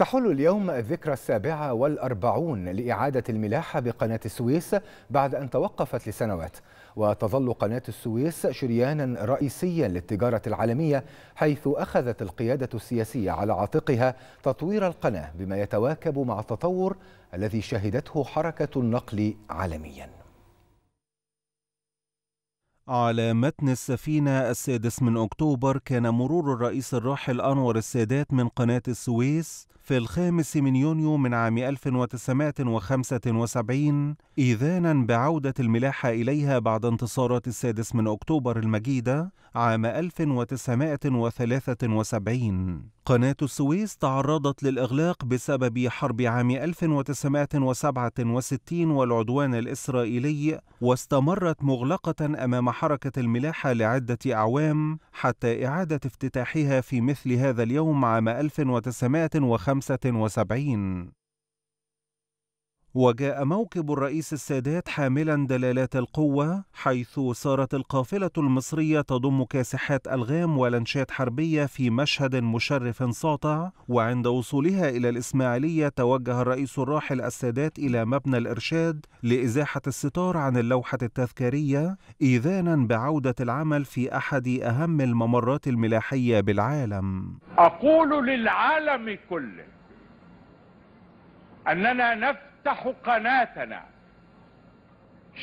تحل اليوم الذكرى السابعة والأربعون لإعادة الملاحة بقناة السويس بعد أن توقفت لسنوات وتظل قناة السويس شريانا رئيسيا للتجارة العالمية حيث أخذت القيادة السياسية على عاتقها تطوير القناة بما يتواكب مع التطور الذي شهدته حركة النقل عالمياً على متن السفينة السادس من أكتوبر كان مرور الرئيس الراحل أنور السادات من قناة السويس في الخامس من يونيو من عام 1975 إذانا بعودة الملاحة إليها بعد انتصارات السادس من أكتوبر المجيدة عام 1973 قناة السويس تعرضت للإغلاق بسبب حرب عام 1967 والعدوان الإسرائيلي واستمرت مغلقة أمام حركة الملاحة لعدة أعوام حتى إعادة افتتاحها في مثل هذا اليوم عام 1975 75 وجاء موكب الرئيس السادات حاملا دلالات القوة حيث صارت القافلة المصرية تضم كاسحات ألغام ولنشات حربية في مشهد مشرف ساطع وعند وصولها إلى الإسماعيلية توجه الرئيس الراحل السادات إلى مبنى الإرشاد لإزاحة الستار عن اللوحة التذكارية إيذانا بعودة العمل في أحد أهم الممرات الملاحية بالعالم أقول للعالم كله أننا نفس تفتح قناتنا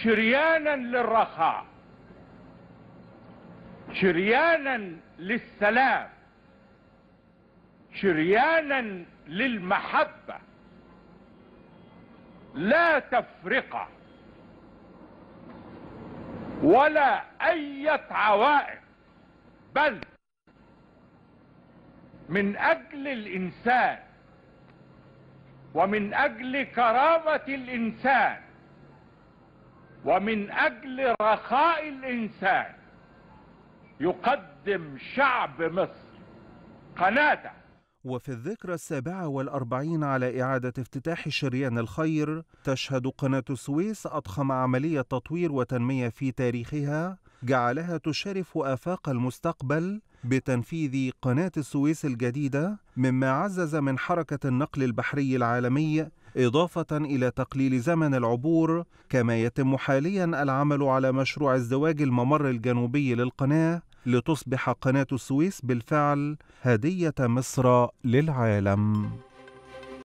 شريانا للرخاء شريانا للسلام شريانا للمحبة لا تفرقة ولا أي عوائق بل من أجل الإنسان ومن أجل كرامة الإنسان ومن أجل رخاء الإنسان يقدم شعب مصر قناته وفي الذكرى السابعة والأربعين على إعادة افتتاح شريان الخير تشهد قناة السويس أضخم عملية تطوير وتنمية في تاريخها جعلها تشرف آفاق المستقبل بتنفيذ قناة السويس الجديدة مما عزز من حركة النقل البحري العالمي إضافة إلى تقليل زمن العبور كما يتم حاليا العمل على مشروع ازدواج الممر الجنوبي للقناة لتصبح قناة السويس بالفعل هدية مصر للعالم